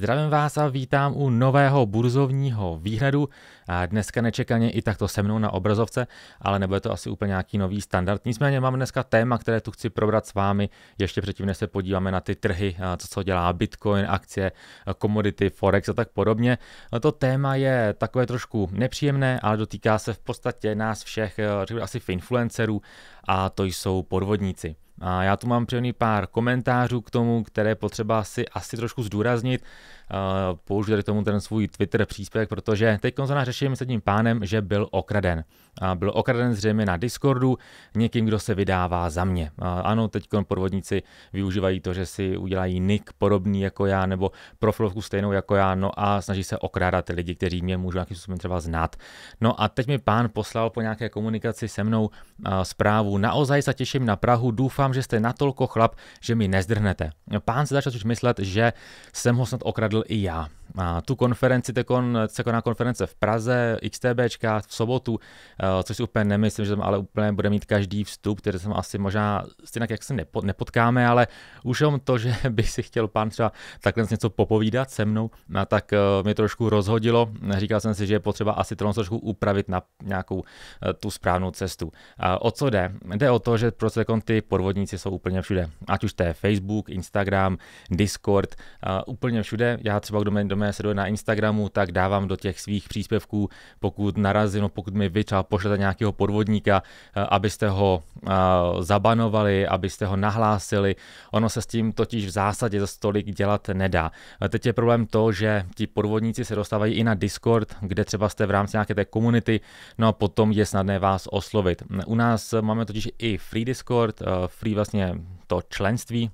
Zdravím vás a vítám u nového burzovního výhledu. A dneska nečekaně i takto se mnou na obrazovce, ale nebude to asi úplně nějaký nový standard. Nicméně mám dneska téma, které tu chci probrat s vámi. Ještě předtím, než se podíváme na ty trhy, to, co dělá Bitcoin, akcie, komodity, Forex a tak podobně. To téma je takové trošku nepříjemné, ale dotýká se v podstatě nás všech, řekl asi influencerů, a to jsou podvodníci. A já tu mám přijený pár komentářů k tomu, které potřeba si asi trošku zdůraznit. Eh, použil k tomu ten svůj Twitter příspěvek, protože teď konzona řešíme s tím pánem, že byl okraden. Eh, byl okraden zřejmě na Discordu někým, kdo se vydává za mě. Eh, ano, teď podvodníci využívají to, že si udělají nick podobný jako já, nebo profilovku stejnou jako já, no a snaží se okrádat ty lidi, kteří mě můžou nějakým způsobem třeba znát. No a teď mi pán poslal po nějaké komunikaci se mnou zprávu. Naozaj se těším na Prahu, doufám, že jste natolko chlap, že mi nezdrhnete. Pán se začal už myslet, že jsem ho snad okradl Yeah. A tu konferenci tekon se koná konference v Praze, XTB v sobotu, eh, což si úplně nemyslím, že tam ale úplně bude mít každý vstup, který jsem asi možná stejně jak se nepo, nepotkáme, ale už jenom to, že by si chtěl pán třeba takhle něco popovídat se mnou, tak eh, mě trošku rozhodilo. Říkal jsem si, že je potřeba asi to trošku upravit na nějakou eh, tu správnou cestu. O co jde? Jde o to, že prostě ty podvodníci jsou úplně všude. Ať už to je Facebook, Instagram, Discord, úplně všude. Já třeba, kdo mě, kdo budeme sledovat na Instagramu, tak dávám do těch svých příspěvků, pokud narazím, no pokud mi vy třeba pošlete nějakého podvodníka, eh, abyste ho eh, zabanovali, abyste ho nahlásili. Ono se s tím totiž v zásadě za stolik dělat nedá. Teď je problém to, že ti podvodníci se dostávají i na Discord, kde třeba jste v rámci nějaké té komunity, no a potom je snadné vás oslovit. U nás máme totiž i free Discord, eh, free vlastně to členství,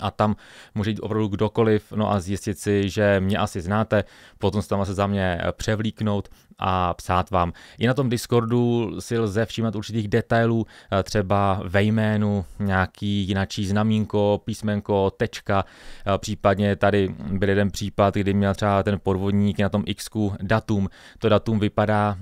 a tam může jít opravdu kdokoliv, no a zjistit si, že mě asi znáte, potom se tam se za mě eh, převlíknout a psát vám. I na tom Discordu si lze všímat určitých detailů, eh, třeba ve jménu nějaký jináčí znamínko, písmenko, tečka, eh, případně tady byl jeden případ, kdy měl třeba ten podvodník na tom X datum. To datum vypadá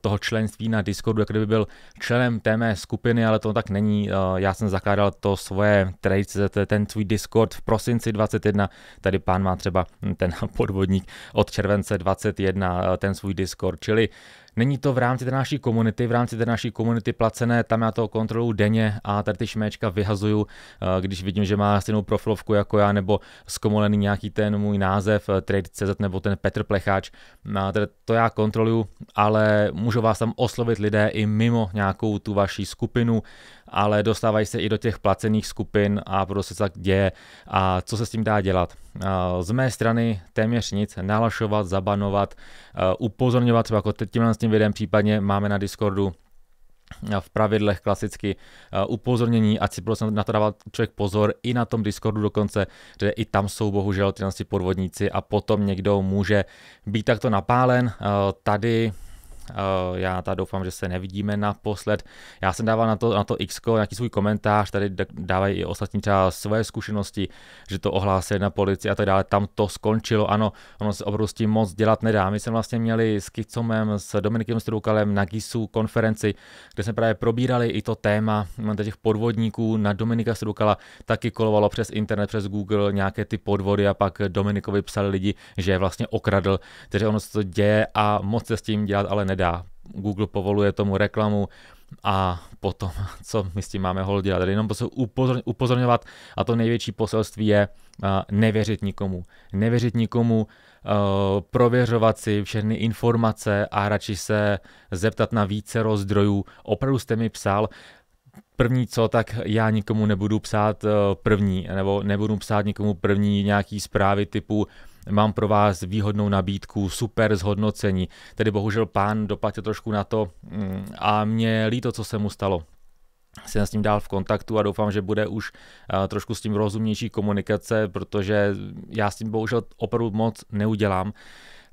toho členství na Discordu, jak kdyby byl členem té mé skupiny, ale to tak není. Já jsem zakládal to svoje trade, ten ten svůj Discord v prosinci 21, tady pán má třeba ten podvodník od července 21, eh, ten svůj Discord, čili Není to v rámci té naší komunity, v rámci té naší komunity placené, tam já to kontrolu denně a tady ty šméčka vyhazuju, eh, když vidím, že má stejnou profilovku jako já, nebo zkomolený nějaký ten můj název, eh, Trade.cz nebo ten Petr Plecháč, no tady to já kontroluju, ale můžu vás tam oslovit lidé i mimo nějakou tu vaši skupinu, ale dostávají se i do těch placených skupin a proto se tak děje. A co se s tím dá dělat? Z mé strany téměř nic, nalašovat, zabanovat, upozorňovat třeba jako tímhle s tím videem případně máme na Discordu v pravidlech klasicky upozornění, ať si prostě na to dávat člověk pozor, i na tom Discordu dokonce, že i tam jsou bohužel ty podvodníci a potom někdo může být takto napálen. tady Eh, já ta doufám, že se nevidíme naposled. Já jsem dával na to, na to X, nějaký svůj komentář, tady dávají i ostatní třeba své zkušenosti, že to ohlásili na policii a tak dále. Tam to skončilo, ano, ono se opravdu s tím moc dělat nedá. My jsme vlastně měli s Kicomem, s Dominikem Strukalem na GISu konferenci, kde jsme právě probírali i to téma no, těch podvodníků na Dominika Strukala. Taky kolovalo přes internet, přes Google nějaké ty podvody a pak Dominikovi psali lidi, že je vlastně okradl. Takže ono se to děje a moc se s tím dělat ale nedá nedá. Google povoluje tomu reklamu a potom, co my s tím máme hol dělat. Tady se upozorňovat a to největší poselství je nevěřit nikomu. Nevěřit nikomu, prověřovat si všechny informace a radši se zeptat na více rozdrojů. Opravdu jste mi psal, první co, tak já nikomu nebudu psát e, první, nebo nebudu psát nikomu první nějaký zprávy typu mám pro vás výhodnou nabídku, super zhodnocení. Tedy bohužel pán doplatil trošku na to mm, a mě líto, co se mu stalo jsem s ním dál v kontaktu a doufám, že bude už trošku s tím rozumnější komunikace, protože já s tím bohužel opravdu moc neudělám.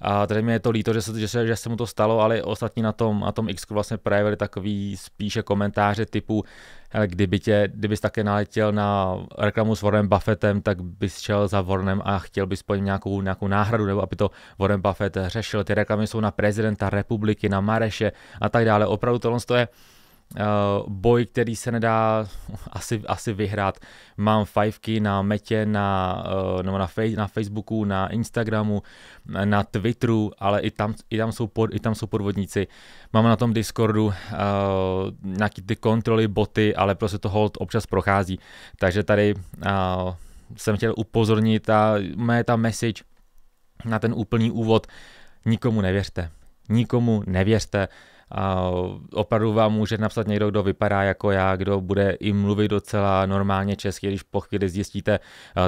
A tady mi je to líto, že se, že, se, že se mu to stalo, ale ostatní na tom, na tom X vlastně projevili takový spíše komentáře typu, hele, kdyby tě, kdybys také naletěl na reklamu s Warren Buffettem, tak bys šel za Warrenem a chtěl bys po něm nějakou, nějakou náhradu, nebo aby to Warren Buffett řešil. Ty reklamy jsou na prezidenta republiky, na Mareše a tak dále. Opravdu tohle je Eh, boj, který se nedá asi, asi vyhrát. Mám fajfky na metě, na, eh, nebo na, fej, na Facebooku, na Instagramu, na Twitteru, ale i tam, i tam, jsou, pod, i tam jsou podvodníci. Mám na tom Discordu uh, nějaký ty kontroly, boty, ale prostě to hold občas prochází. Takže tady uh, jsem chtěl upozornit a mé ta message na ten úplný úvod. Nikomu nevěřte. Nikomu nevěřte. Uh, a opravdu vám může napsat někdo, kdo vypadá jako já, kdo bude i mluvit docela normálně česky, když po chvíli zjistíte,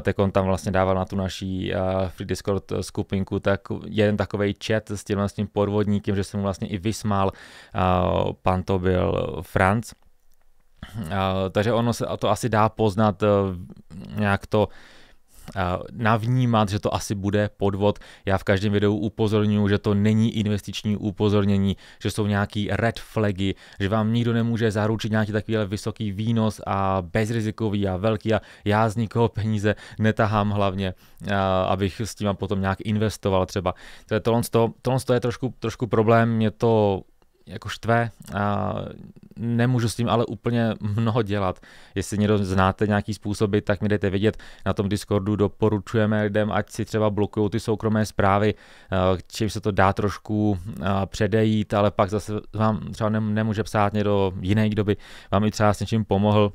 tak on tam vlastně dával na tu naší free Discord skupinku, tak jeden takový chat s tím vlastním podvodníkem, že jsem mu vlastně i vysmál, pan to byl Franc. Takže ono se to asi dá poznat e, nějak to navnímat, že to asi bude podvod. Já v každém videu upozorňuji, že to není investiční upozornění, že jsou nějaký red flagy, že vám nikdo nemůže zaručit nějaký takovýhle vysoký výnos a bezrizikový a velký a já z nikoho peníze netahám hlavně, abych s tím potom nějak investoval třeba. To je, tohle, to, tohle je trošku, trošku problém, mě to jako štve. A nemůžu s tím ale úplně mnoho dělat. Jestli někdo znáte nějaký způsoby, tak mi dejte vědět. Na tom Discordu doporučujeme lidem, ať si třeba blokují ty soukromé zprávy, čím se to dá trošku předejít, ale pak zase vám třeba nemůže psát někdo jiný, kdo by vám i třeba s něčím pomohl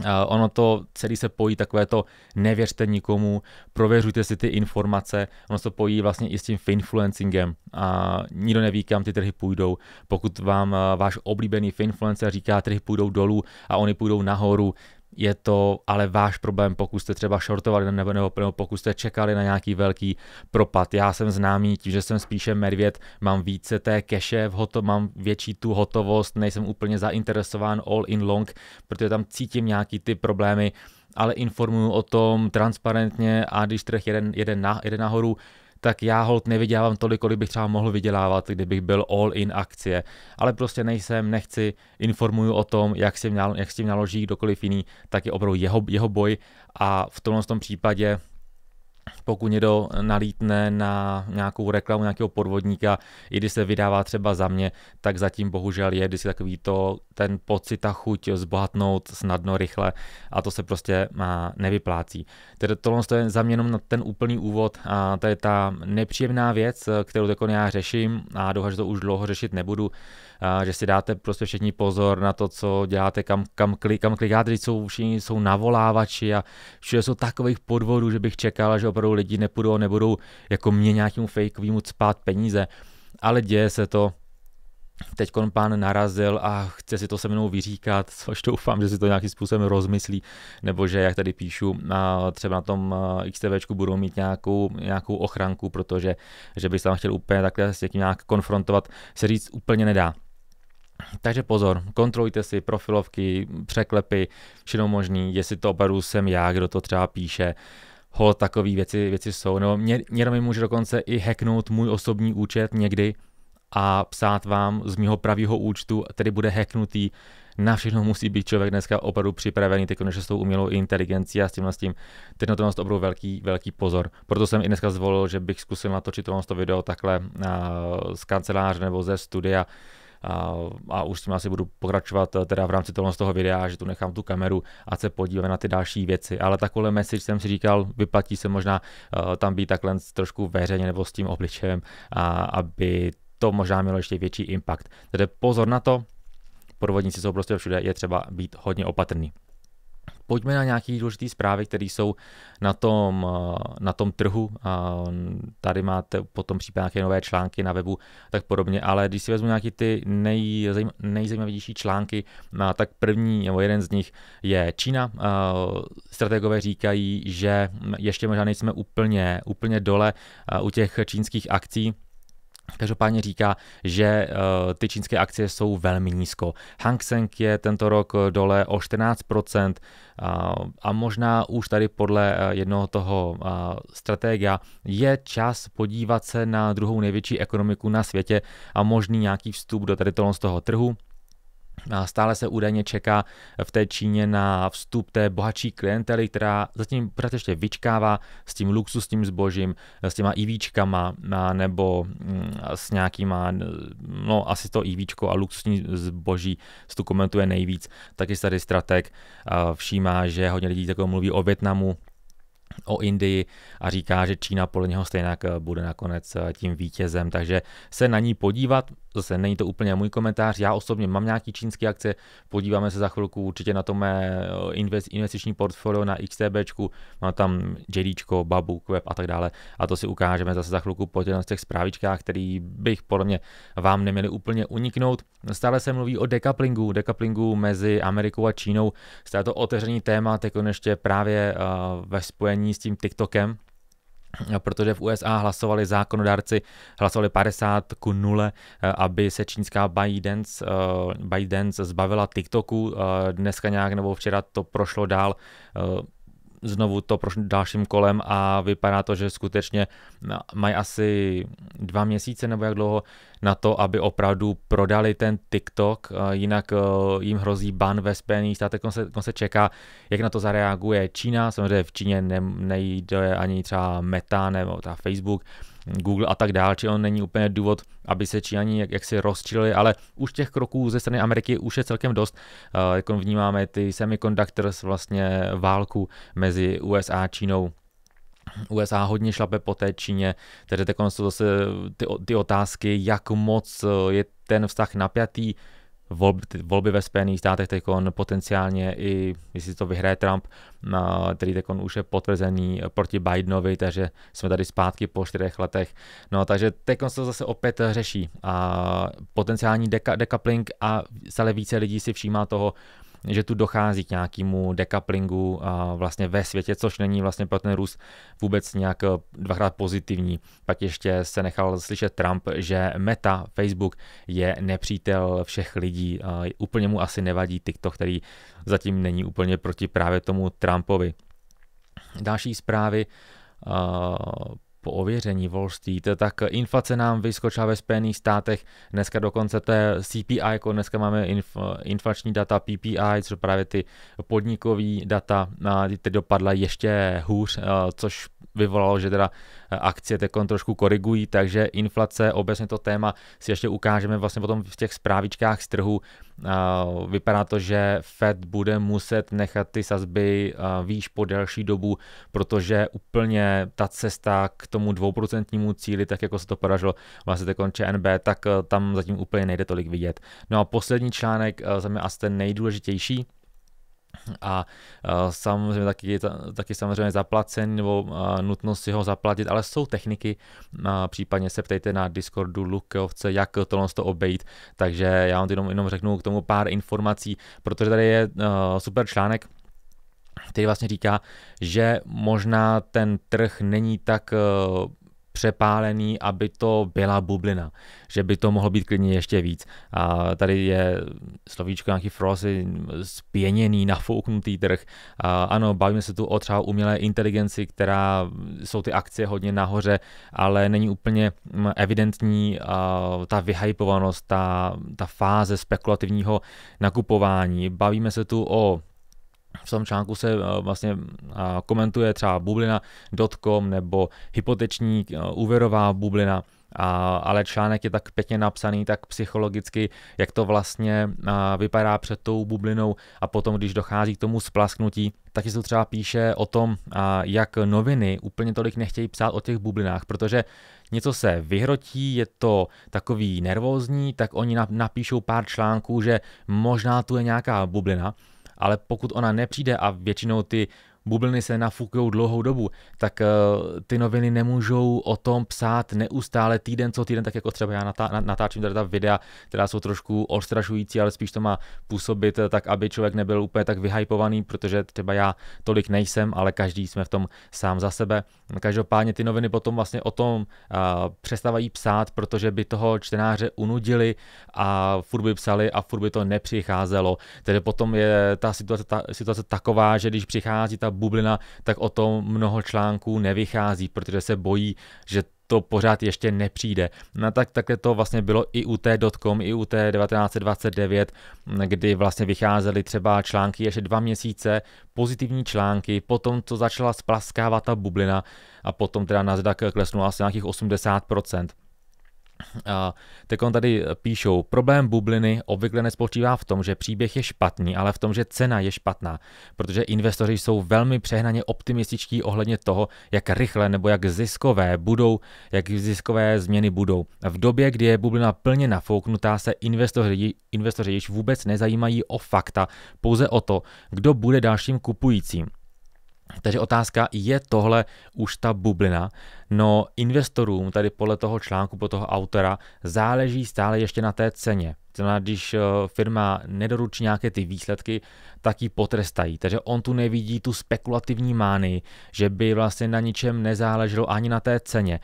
Uh, ono to celý se pojí takové to nevěřte nikomu, prověřujte si ty informace, ono se pojí vlastně i s tím finfluencingem. A uh, nikdo neví, kam ty trhy půjdou. Pokud vám uh, váš oblíbený finfluencer říká, trhy půjdou dolů a oni půjdou nahoru, je to ale váš problém, pokud jste třeba shortovali nebo, nebo, nebo pokud jste čekali na nějaký velký propad. Já jsem známý tím, že jsem spíše medvěd, mám více té keše, v mám větší tu hotovost, nejsem úplně zainteresován all in long, protože tam cítím nějaký ty problémy, ale informuju o tom transparentně a když trh jeden, jeden, na, jeden nahoru, tak já hold nevydělávám tolik, kolik bych třeba mohl vydělávat, kdybych byl all in akcie. Ale prostě nejsem, nechci, informuju o tom, jak s tím, jak s tím naloží kdokoliv jiný, tak je opravdu jeho, jeho boj a v tomhle tom případě pokud někdo nalítne na nějakou reklamu nějakého podvodníka, i když se vydává třeba za mě, tak zatím bohužel je vždycky takový to, ten pocit, ta chuť zbohatnout snadno, rychle a to se prostě nevyplácí. Tedy tohle je za mě jenom na ten úplný úvod a to je ta nepříjemná věc, kterou jako já řeším a doufám, že to už dlouho řešit nebudu, že si dáte prostě všichni pozor na to, co děláte, kam, kam, klik, kam klikáte, když jsou všichni jsou navolávači a všude jsou takových podvodů, že bych čekal, že opravdu lidi nepůjdou, nebudou jako mě nějakému fakeovému cpát peníze. Ale děje se to, teď pán narazil a chce si to se mnou vyříkat, což doufám, že si to nějakým způsobem rozmyslí, nebo že, jak tady píšu, třeba na tom XTV budou mít nějakou, nějakou ochranku, protože že bych se tam chtěl úplně takhle s tím nějak konfrontovat, se říct úplně nedá. Takže pozor, kontrolujte si profilovky, překlepy, všechno možný, jestli to opravdu jsem já, kdo to třeba píše, ho takové věci, věci jsou, mě, někdo mi může dokonce i hacknout můj osobní účet někdy a psát vám z mého pravého účtu, který bude hacknutý, na všechno musí být člověk dneska opravdu připravený, ty konečně s tou umělou inteligencí a s tím, s tím. Teď na to mám opravdu velký, velký pozor. Proto jsem i dneska zvolil, že bych zkusil natočit to video takhle z kanceláře nebo ze studia, a, a už s tím asi budu pokračovat eh, teda v rámci toho, toho videa, že tu nechám tu kameru a se podíváme na ty další věci. Ale takovýhle message jsem si říkal, vyplatí se možná uh, tam být takhle trošku veřejně nebo s tím obličejem, a, aby to možná mělo ještě větší impact. Tedy pozor na to, podvodníci jsou prostě všude, je třeba být hodně opatrný. Pojďme na nějaké důležité zprávy, které jsou na tom, eh, na tom trhu. Mm, tady máte potom případně nějaké nové články na webu, tak podobně. Ale když si vezmu nějaké ty nejzajímavější články, eh, tak první nebo jeden z nich je Čína. Eh, strategové říkají, že mm, ještě možná nejsme úplně, úplně dole u těch čínských akcí Každopádně říká, že eh, ty čínské akcie jsou velmi nízko. Hang Seng je tento rok eh, dole o 14% a možná už tady podle eh, jednoho toho strategia je čas podívat se na druhou největší ekonomiku na světě a možný nějaký vstup do tady toho trhu Stále se údajně čeká v té Číně na vstup té bohatší klientely, která zatím pořád ještě vyčkává s tím luxusním zbožím, s těma IVčkama nebo mm, s nějakýma, no asi to IVčko a luxusní zboží se tu komentuje nejvíc. Taky tady stratek všímá, že hodně lidí takové mluví o Větnamu, o Indii a říká, že Čína podle něho stejně e, bude nakonec e, tím vítězem, takže se na ní podívat zase není to úplně můj komentář, já osobně mám nějaký čínský akce, podíváme se za chvilku určitě na to mé eh, investiční portfolio na XTBčku, mám tam JDčko, Babu, Web a tak dále a to si ukážeme zase za chvilku po těch, těch zprávičkách, který bych podle mě vám neměli úplně uniknout. Stále se mluví o dekaplingu, dekaplingu mezi Amerikou a Čínou, stále to otevřený téma, teď ještě právě eh, ve spojení s tím TikTokem, No, protože v USA hlasovali zákonodárci, hlasovali 50 ku 0, eh, aby se čínská ByteDance, eh, ByteDance zbavila TikToku. Eh, dneska nějak nebo včera to prošlo dál znovu to prošli dalším kolem a vypadá to, že skutečně mají asi dva měsíce nebo jak dlouho na to, aby opravdu prodali ten TikTok, eh, jinak eh, jim hrozí ban ve Spojených státech, on se, on se čeká, jak na to zareaguje Čína, samozřejmě v Číně ne, nejde ani třeba Meta nebo ta Facebook, Google a tak dál, či on není úplně důvod, aby se Číňani jak, jak si rozčili, ale už těch kroků ze strany Ameriky už je celkem dost. Uh, jako vnímáme ty semiconductors, vlastně válku mezi USA a Čínou. USA hodně šlape po té Číně, tedy teď jsou zase ty, ty otázky, jak moc eh, je ten vztah napjatý, volby, volby ve Spojených státech teď potenciálně i, jestli to vyhraje Trump, který teď už je potvrzený eh, proti Bidenovi, takže jsme tady zpátky po čtyřech letech. No takže teď se to zase opět eh, řeší a potenciální deka, decoupling a stále více lidí si všímá toho, že tu dochází k nějakému dekaplingu vlastně ve světě, což není vlastně pro ten růst vůbec nějak eh, dvakrát pozitivní. Pak ještě se nechal slyšet Trump, že Meta, Facebook je nepřítel všech lidí. Úplně mu asi nevadí TikTok, který zatím není úplně proti právě tomu Trumpovi. Další zprávy po ověření Wall Street, tak inflace nám vyskočila ve Spojených státech. Dneska dokonce to je CPI, jako dneska máme inf, inflační data PPI, což právě ty podnikové data, ty dopadla ještě hůř, což vyvolalo, že teda akcie teď trošku korigují, takže inflace, obecně to téma si ještě ukážeme vlastně potom v těch zprávičkách z trhu. Vypadá to, že Fed bude muset nechat ty sazby výš po delší dobu, protože úplně ta cesta k tomu dvouprocentnímu cíli, tak jako se to podařilo vlastně teď N.B. tak e, tam zatím úplně nejde tolik vidět. No a poslední článek, e, za mě asi ten nejdůležitější, a samozřejmě taky, taky samozřejmě zaplacen nebo nutnost si ho zaplatit, ale jsou techniky, případně se ptejte na Discordu Lukeovce, jak tohle to obejít, takže já vám jenom, jenom řeknu k tomu pár informací, protože tady je super článek, který vlastně říká, že možná ten trh není tak přepálený, aby to byla bublina, že by to mohlo být klidně ještě víc. A tady je slovíčko nějaký frozy, spěněný, nafouknutý trh. A ano, bavíme se tu o třeba umělé inteligenci, která jsou ty akcie hodně nahoře, ale není úplně mm, evidentní ta vyhypovanost, ta, ta fáze spekulativního nakupování. Bavíme se tu o v tom článku se eh, vlastně komentuje třeba bublina.com nebo hypoteční eh, úvěrová bublina, a, ale článek je tak pěkně napsaný, tak psychologicky, jak to vlastně a, eh, vypadá před tou bublinou a potom, když dochází k tomu splasknutí, taky se třeba píše o tom, a, jak noviny úplně tolik nechtějí psát o těch bublinách, protože něco se vyhrotí, je to takový nervózní, tak oni napíšou pár článků, že možná tu je nějaká bublina ale pokud ona nepřijde a většinou ty bubliny se nafukují dlouhou dobu, tak eh, ty noviny nemůžou o tom psát neustále týden co týden, tak jako třeba já natáčím tady ta videa, která jsou trošku ostrašující, ale spíš to má působit eh, tak, aby člověk nebyl úplně tak vyhypovaný, protože třeba já tolik nejsem, ale každý jsme v tom sám za sebe. Každopádně ty noviny potom vlastně o tom a, eh, přestávají psát, protože by toho čtenáře unudili a furt by psali a furt by to nepřicházelo. Tedy potom je ta situace, ta, situace taková, že když přichází ta bublina, tak o tom mnoho článků nevychází, protože se bojí, že to pořád ještě nepřijde. No tak takhle to vlastně bylo i u té dotcom, i u té 1929, kdy vlastně vycházely třeba články ještě dva měsíce, pozitivní články, potom co začala splaskávat ta bublina a potom teda Nasdaq klesnul asi nějakých 80% tak on tady píšou, problém bubliny obvykle nespočívá v tom, že příběh je špatný, ale v tom, že cena je špatná, protože investoři jsou velmi přehnaně optimističtí ohledně toho, jak rychle nebo jak ziskové budou, jak ziskové změny budou. V době, kdy je bublina plně nafouknutá, se investoři, investoři již vůbec nezajímají o fakta, pouze o to, kdo bude dalším kupujícím. Takže otázka, je tohle už ta bublina? No investorům tady podle toho článku, podle toho autora, záleží stále ještě na té ceně. Znamená, když eh, firma nedoručí nějaké ty výsledky, tak ji potrestají. Takže on tu nevidí tu spekulativní mány, že by vlastně na ničem nezáleželo ani na té ceně.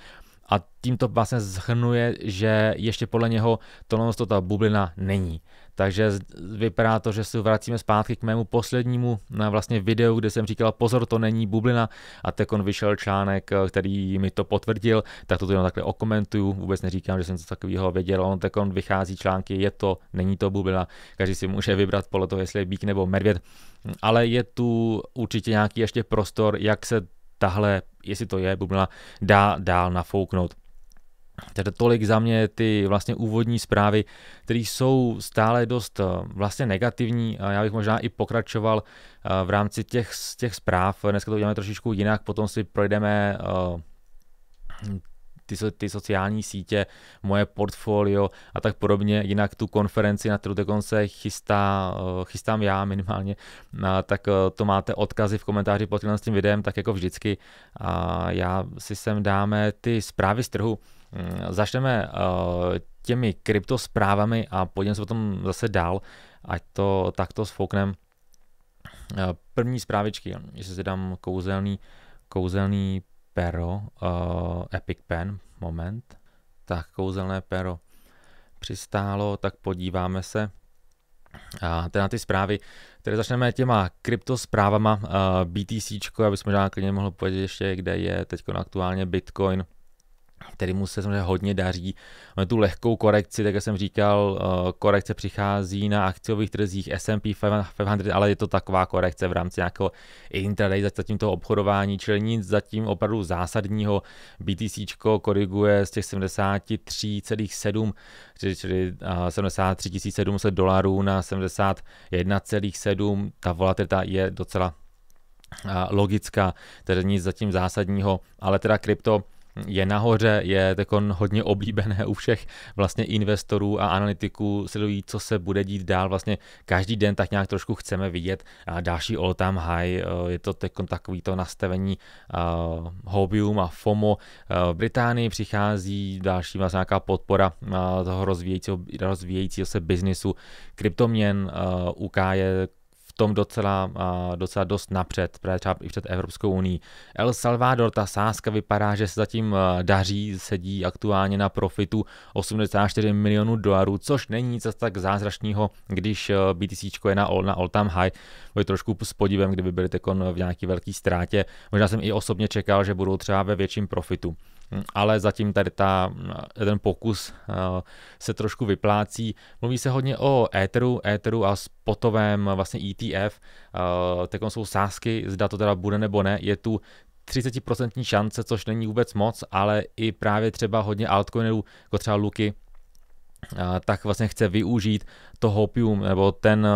A tím to vlastně zhrnuje, že ještě podle něho tohle to ta bublina není. Takže vypadá to, že se vracíme zpátky k mému poslednímu na eh, vlastně videu, kde jsem říkal, pozor, to není bublina a tekon vyšel článek, eh, který mi to potvrdil, tak to jenom takhle okomentuju, vůbec neříkám, že jsem to takového věděl, on tekon vychází články, je to, není to bublina, každý si může vybrat podle toho, jestli je bík nebo medvěd, ale je tu určitě nějaký ještě prostor, jak se tahle jestli to je bublina, dá dál nafouknout. Takže tolik za mě ty vlastně úvodní zprávy, které jsou stále dost eh, vlastně negativní. Já bych možná i pokračoval eh, v rámci těch, těch zpráv. Dneska to uděláme trošičku jinak, potom si projdeme eh, ty, ty sociální sítě, moje portfolio a tak podobně. Jinak tu konferenci, na kterou dokonce chystá, eh, chystám já minimálně, tak eh, to máte odkazy v komentáři pod s tím videem, tak jako vždycky. A já si sem dáme ty zprávy z trhu. Mm, začneme eh, těmi kryptosprávami a pojďme se potom zase dál, ať to takto sfoukneme. První zprávičky, jestli si dám kouzelný, kouzelný pero, uh, Epic Pen, moment, tak kouzelné pero přistálo, tak podíváme se a teda ty zprávy, které začneme těma kryptosprávama uh, eh, BTC, aby jsme možná klidně mohli povědět ještě, kde je teď aktuálně Bitcoin, který mu se samozřejmě hodně daří. Máme tu lehkou korekci, tak jak jsem říkal, eh, korekce přichází na akciových trzích S&P 500, ale je to taková korekce v rámci nějakého intraday zatím toho obchodování, čili nic zatím opravdu zásadního. BTC koriguje z těch 73,7, čili, čili 73 eh, 700 dolarů na 71,7. Ta volatilita je docela eh, logická, tedy nic zatím zásadního, ale teda krypto je nahoře, je takon hodně oblíbené u všech vlastně investorů a analytiků, sledují, co se bude dít dál. Vlastně každý den tak nějak trošku chceme vidět další all time high, eh, je to tekon takový to nastavení uh, hobium a FOMO. Eh, v Británii přichází další vlastně nějaká podpora toho rozvíjejícího, rozvíjejícího se biznisu kryptoměn, UK je tom docela, docela dost napřed, právě třeba i před Evropskou unii. El Salvador, ta sázka vypadá, že se zatím e, daří, sedí aktuálně na profitu 84 milionů dolarů, což není nic tak zázračného, když e, BTC je na, all, na all time high. Bude trošku s podívem, kdyby byli v nějaký velký ztrátě. Možná jsem i osobně čekal, že budou třeba ve větším profitu. Hm, ale zatím tady ta, eh, ten pokus eh, se trošku vyplácí. Mluví se hodně o Etheru, Etheru a spotovém vlastně ETF, eh, teď jsou sázky, zda to teda bude nebo ne, je tu 30% šance, což není vůbec moc, ale i právě třeba hodně altcoinů, jako třeba Luky, tak vlastně chce využít to hopium, nebo ten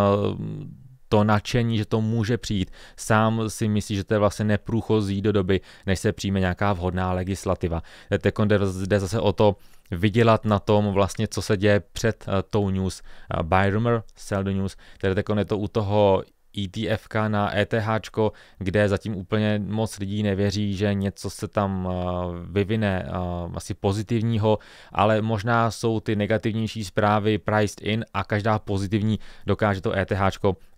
to nadšení, že to může přijít, sám si myslí, že to je vlastně neprůchozí do doby, než se přijme nějaká vhodná legislativa. Teď jde zase o to, vydělat na tom vlastně, co se děje před uh, tou news. Uh, eh, buy rumor, sell the news, tedy teď je to u toho ETF na ETH, kde zatím úplně moc lidí nevěří, že něco se tam eh, vyvine eh, asi pozitivního, ale možná jsou ty negativnější zprávy priced in a každá pozitivní dokáže to ETH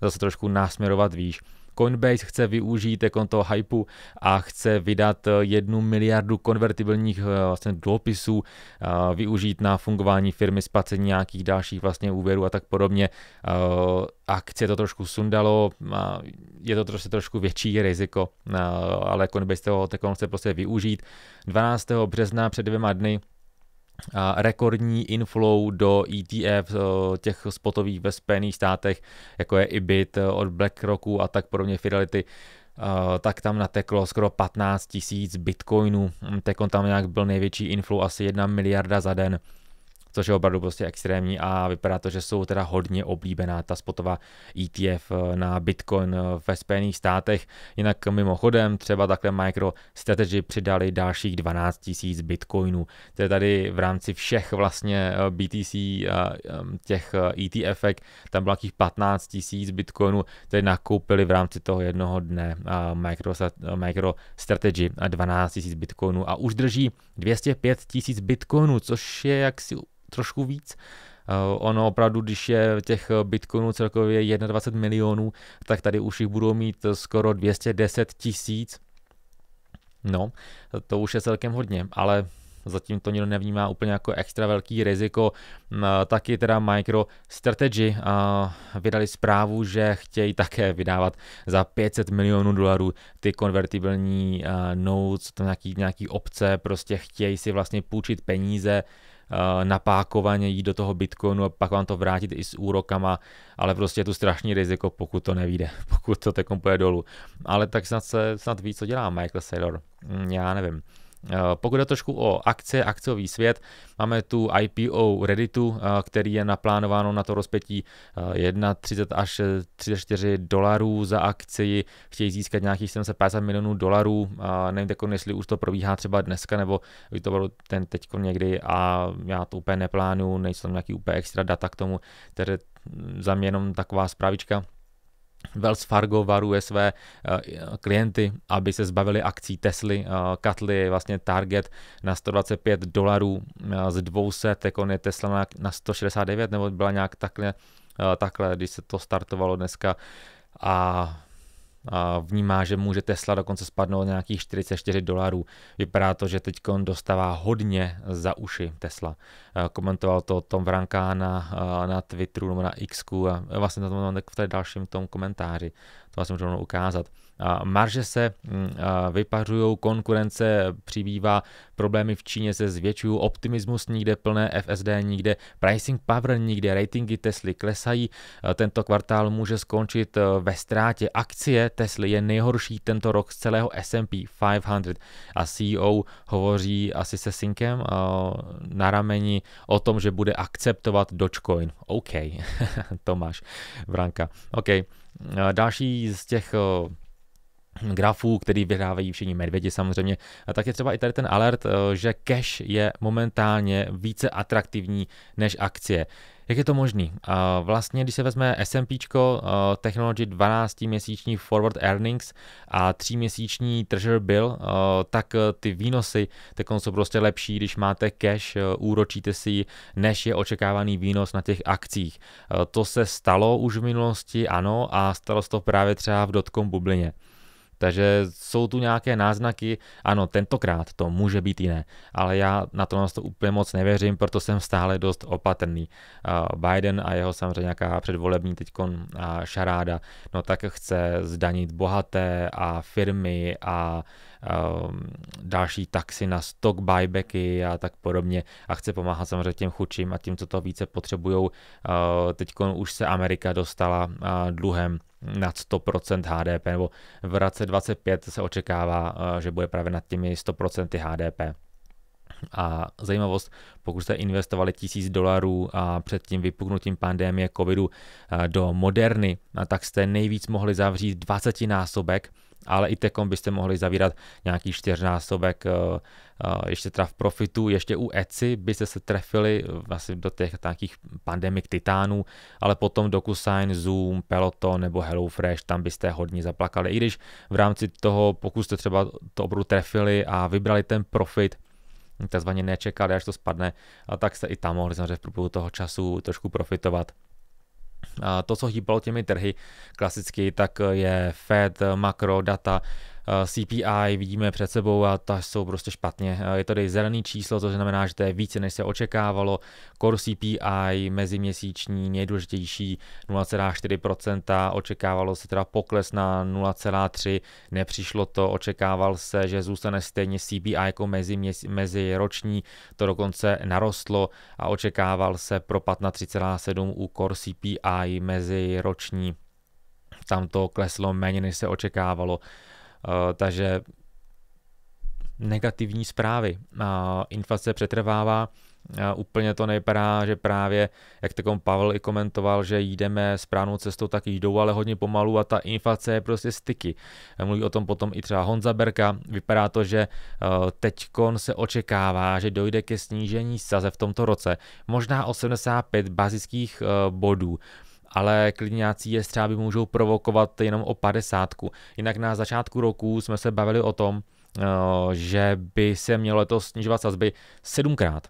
zase trošku nasměrovat výš. Coinbase chce využít toho hypu a chce vydat eh, jednu miliardu konvertibilních eh, vlastně dluhopisů, eh, využít na fungování firmy, splacení nějakých dalších vlastně úvěrů a tak podobně. Akce to trošku sundalo, je to trošku, trošku větší riziko, ale Coinbase toho chce prostě využít. 12. března před dvěma dny rekordní inflow do ETF eh, těch spotových ve Spojených státech, jako je i bit eh, od BlackRocku a tak podobně Fidelity, eh, tak tam nateklo skoro 15 tisíc bitcoinů. Hm, Tekon tam nějak byl největší inflow, asi 1 miliarda za den což je opravdu prostě extrémní a vypadá to, že jsou teda hodně oblíbená ta spotová ETF eh, na Bitcoin eh, ve Spojených státech. Jinak mimochodem třeba takhle Micro Strategy přidali dalších 12 000 Bitcoinů. To je tady v rámci všech vlastně eh, BTC těch ETF, e tam bylo nějakých 15 000 Bitcoinů, které nakoupili v rámci toho jednoho dne Micro, Micro Strategy 12 000 Bitcoinů a už drží 205 000 Bitcoinů, což je jaksi trošku víc. Eh, ono opravdu, když je těch bitcoinů celkově 21 milionů, tak tady už jich budou mít skoro 210 tisíc. No, to už je celkem hodně, ale zatím to nikdo nevnímá úplně jako extra velký riziko. Mm, eh, taky teda Micro Strategy eh, vydali zprávu, že chtějí také vydávat za 500 milionů dolarů ty konvertibilní notes, to nějaký, nějaký obce, prostě chtějí si vlastně půjčit peníze Eh, napákovaně jít do toho Bitcoinu a pak vám to vrátit i s úrokama, ale prostě je tu strašný riziko, pokud to nevíde, pokud to tekom půjde dolů. Ale tak snad, se, snad ví, co dělá Michael Saylor, mm, já nevím. Eh, pokud je trošku o akce, akciový svět, máme tu IPO Redditu, eh, který je naplánováno na to rozpětí 31 eh, až 34 dolarů za akci, chtějí získat nějakých 750 milionů dolarů, nevím, jako jestli už to probíhá třeba dneska, nebo by to bylo ten teď někdy a já to úplně neplánuju, nejsou tam nějaký úplně extra data k tomu, které za mě jenom taková zprávička. Wells Fargo varuje své eh, klienty, aby se zbavili akcí Tesly. Katly eh, je vlastně target na 125 dolarů eh, z 200, tak on je Tesla na 169, nebo byla nějak takhle, takhle, když se to startovalo dneska. A a vnímá, že může Tesla dokonce spadnout nějakých 44 dolarů. Vypadá to, že teď dostává hodně za uši Tesla. Eh, komentoval to Tom Vranka na, eh, na Twitteru nebo na Xku a vlastně na tom v dalším tom komentáři. To vás vlastně můžu ukázat. Marže se mm, vypařují, konkurence přibývá, problémy v Číně se zvětšují, optimismus nikde plné, FSD nikde, pricing power nikde, ratingy Tesly klesají, tento kvartál může skončit e, ve ztrátě. Akcie Tesly je nejhorší tento rok z celého S&P 500 a CEO hovoří asi se synkem e, na rameni o tom, že bude akceptovat Dogecoin. OK, Tomáš Branka. OK, e, další z těch grafů, který vyhrávají všichni medvědi samozřejmě, a tak je třeba i tady ten alert, eh, že cash je momentálně více atraktivní než akcie. Jak je to možný? Vlastně, když se vezme S&P eh, Technology 12-měsíční forward earnings a 3-měsíční treasure bill, eh, tak ty výnosy tak jsou prostě lepší, když máte cash, úročíte si než je očekávaný výnos na těch akcích. To se stalo už v minulosti, ano, a stalo se to právě třeba v dotcom bublině. Takže jsou tu nějaké náznaky, ano, tentokrát to může být jiné, ale já na to, na to úplně moc nevěřím, proto jsem stále dost opatrný. Biden a jeho samozřejmě nějaká předvolební teďkon šaráda, no tak chce zdanit bohaté a firmy a další taxi na stock buybacky a tak podobně a chce pomáhat samozřejmě těm chudším a tím, co to více potřebují. Teď už se Amerika dostala dluhem nad 100% HDP, nebo v roce 25 se očekává, eh, že bude právě nad těmi 100% HDP. A zajímavost, pokud jste investovali 1000 dolarů a před tím vypuknutím pandémie covidu eh, do moderny, eh, tak jste nejvíc mohli zavřít 20 násobek ale i tekom byste mohli zavírat nějaký čtyřnásobek eh, eh, ještě teda v profitu, ještě u ECI byste se trefili vlastně do těch takých pandemik titánů, ale potom DocuSign, Zoom, Peloton nebo HelloFresh, tam byste hodně zaplakali. I když v rámci toho, pokud jste třeba to opravdu trefili a vybrali ten profit, takzvaně nečekali, až to spadne, a tak se i tam mohli samozřejmě v průběhu toho času trošku profitovat to, co hýbalo těmi trhy klasicky, tak je Fed, makro, data Eh, CPI vidíme před sebou a ta jsou prostě špatně. Eh, je tady zelený číslo, to znamená, že to je více, než se očekávalo. Core CPI meziměsíční nejdůležitější 0,4%, očekávalo se teda pokles na 0,3%, nepřišlo to, očekával se, že zůstane stejně CPI jako mezi, to dokonce narostlo a očekával se propad na 3,7 u Core CPI meziroční. tam to kleslo méně, než se očekávalo. Eh, takže negativní zprávy. Eh, inflace přetrvává, eh, úplně to nejpadá, že právě, jak takom Pavel i komentoval, že jdeme správnou cestou, tak jdou, ale hodně pomalu a ta inflace je prostě styky. Mluví o tom potom i třeba Honza Berka. Vypadá to, že teďkon se očekává, že dojde ke snížení saze v tomto roce. Možná 85 bazických bodů ale klidňácí je by můžou provokovat jenom o padesátku. Jinak na začátku roku jsme se bavili o tom, eh, že by se mělo letos snižovat sazby sedmkrát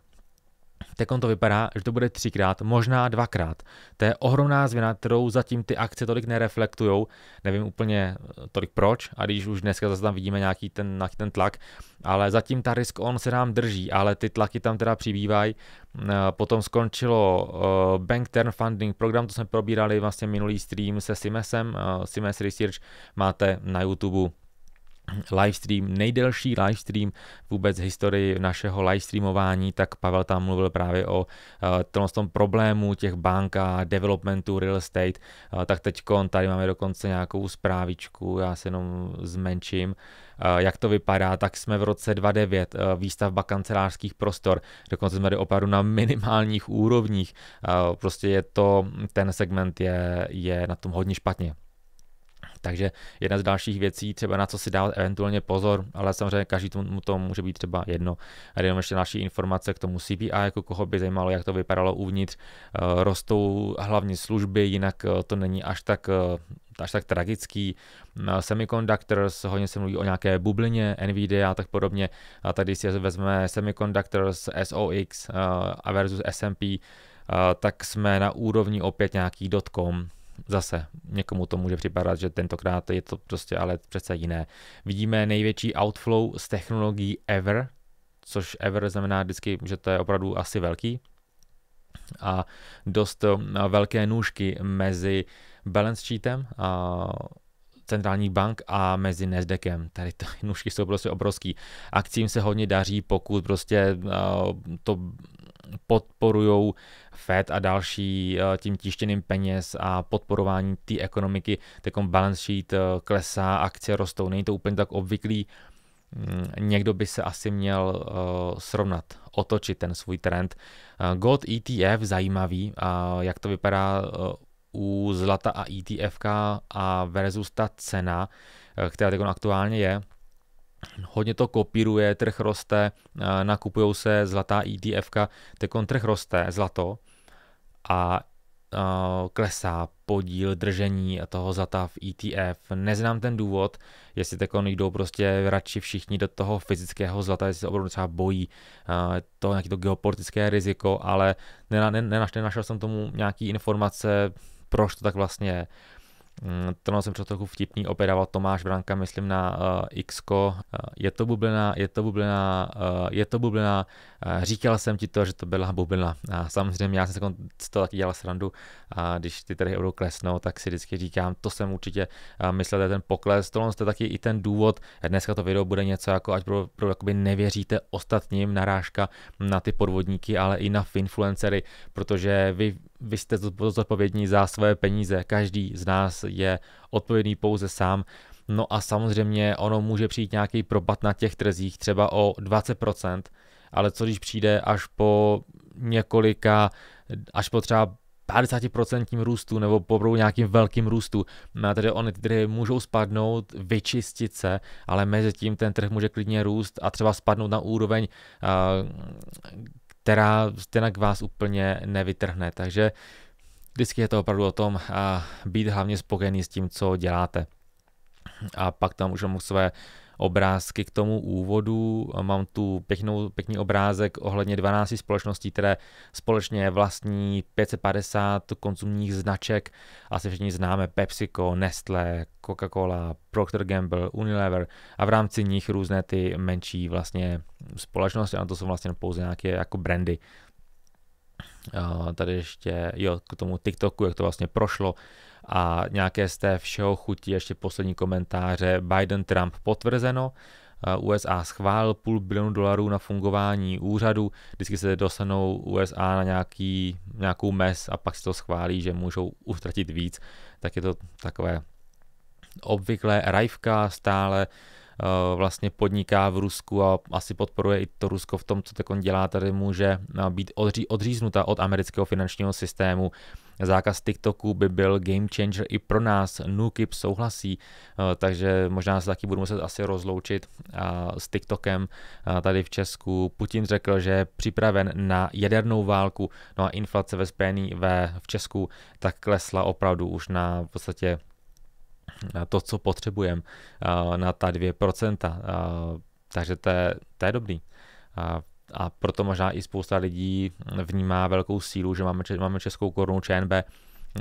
tak on to vypadá, že to bude třikrát, možná dvakrát. To je ohromná změna, kterou zatím ty akce tolik nereflektují. nevím úplně eh, tolik proč, a když už dneska zase tam vidíme nějaký ten, nějaký ten tlak, ale zatím ta risk on se nám drží, ale ty tlaky tam teda přibývají. Eh, potom skončilo eh, Bank Turn Funding program, to jsme probírali vlastně minulý stream se Simesem, Simes Research máte na YouTube livestream, nejdelší livestream vůbec v historii našeho livestreamování, tak Pavel tam mluvil právě o eh, tom, tom problému těch bank a developmentu real estate, eh, tak teď tady máme dokonce nějakou zprávičku, já se jenom zmenším, eh, jak to vypadá, tak jsme v roce 29, výstavba kancelářských prostor, dokonce jsme tady opravdu na minimálních úrovních, prostě je to, ten segment je, je na tom hodně špatně. Takže jedna z dalších věcí, třeba na co si dá eventuálně pozor, ale samozřejmě každý tomu to může být třeba jedno. A jenom ještě další informace k tomu CPI, jako koho by zajímalo, jak to vypadalo uvnitř. Eh, rostou hlavně služby, jinak eh, to není až tak eh, až tak tragický. Semiconductors, hodně se mluví o nějaké bublině, Nvidia a tak podobně. A tady si vezme Semiconductors, SOX a versus S&P, tak jsme na úrovni opět nějaký dotcom, Zase někomu to může připadat, že tentokrát je to prostě ale přece jiné. Vidíme největší outflow z technologií ever, což ever znamená vždycky, že to je opravdu asi velký. A dost eh, velké nůžky mezi balance sheetem a eh, centrální bank a mezi Nasdaqem. Tady ty nůžky jsou prostě obrovský. Akcím se hodně daří, pokud prostě eh, to podporujou Fed a další eh, tím tištěným peněz a podporování té ekonomiky, tekom balance sheet eh, klesá, akcie rostou, není to úplně tak obvyklý, mm, někdo by se asi měl eh, srovnat, otočit ten svůj trend. Gold ETF zajímavý, a jak to vypadá u zlata a ETFK a versus ta cena, která teď aktuálně je, hodně to kopíruje, trh roste, nakupují se zlatá ETF, on trh roste, zlato a klesá podíl držení toho zlata v ETF. Neznám ten důvod, jestli on jdou prostě radši všichni do toho fyzického zlata, jestli se opravdu třeba bojí to nějaké to geopolitické riziko, ale nenašel, nenašel jsem tomu nějaký informace, proč to tak vlastně je. Mm, Tenhle jsem přišel trochu vtipný, opět dával Tomáš Branka, myslím na uh, eh, x uh, eh, Je to bublina, je to bublina, uh, je to bublina. Uh, říkal jsem ti to, že to byla bublina. A samozřejmě já jsem se z toho taky dělal srandu. A když ty tady euro klesnou, tak si vždycky říkám, to jsem určitě uh, myslel, že ten pokles. Tohle je taky i ten důvod. Dneska to video bude něco jako, ať pro, pro jakoby nevěříte ostatním, narážka na ty podvodníky, ale i na influencery, protože vy vy jste zodpovědní za své peníze, každý z nás je odpovědný pouze sám. No a samozřejmě ono může přijít nějaký propad na těch trzích třeba o 20%, ale co když přijde až po několika, až po třeba 50% růstu nebo po nějakým velkým růstu. No tedy ony ty trhy můžou spadnout, vyčistit se, ale mezi tím ten trh může klidně růst a třeba spadnout na úroveň, která k vás úplně nevytrhne. Takže vždycky je to opravdu o tom být hlavně spokojený s tím, co děláte. A pak tam už své obrázky k tomu úvodu. Mám tu pěknou, pěkný obrázek ohledně 12 společností, které společně vlastní 550 konzumních značek. Asi všichni známe PepsiCo, Nestlé, Coca-Cola, Procter Gamble, Unilever a v rámci nich různé ty menší vlastně společnosti, a to jsou vlastně pouze nějaké jako brandy tady ještě, jo, k tomu TikToku, jak to vlastně prošlo a nějaké z té všeho chutí ještě poslední komentáře Biden-Trump potvrzeno, USA schválil půl bilionu dolarů na fungování úřadu, vždycky se dostanou USA na nějaký, nějakou mes a pak se to schválí, že můžou utratit víc, tak je to takové obvyklé rajvka stále, uh, Eh, vlastně podniká v Rusku a asi podporuje i to Rusko v tom, co tak on dělá, tady může eh, být odří, odříznuta od amerického finančního systému. Zákaz TikToku by byl game changer i pro nás, Nukip souhlasí, eh, takže možná se taky budu muset asi rozloučit s TikTokem tady v Česku. Putin řekl, že je připraven na jadernou válku, no a inflace ve, spéný ve v Česku tak klesla opravdu už na v podstatě to, co potřebujeme na ta 2%. Takže to je, to je dobrý. A proto možná i spousta lidí vnímá velkou sílu, že máme, máme českou korunu ČNB,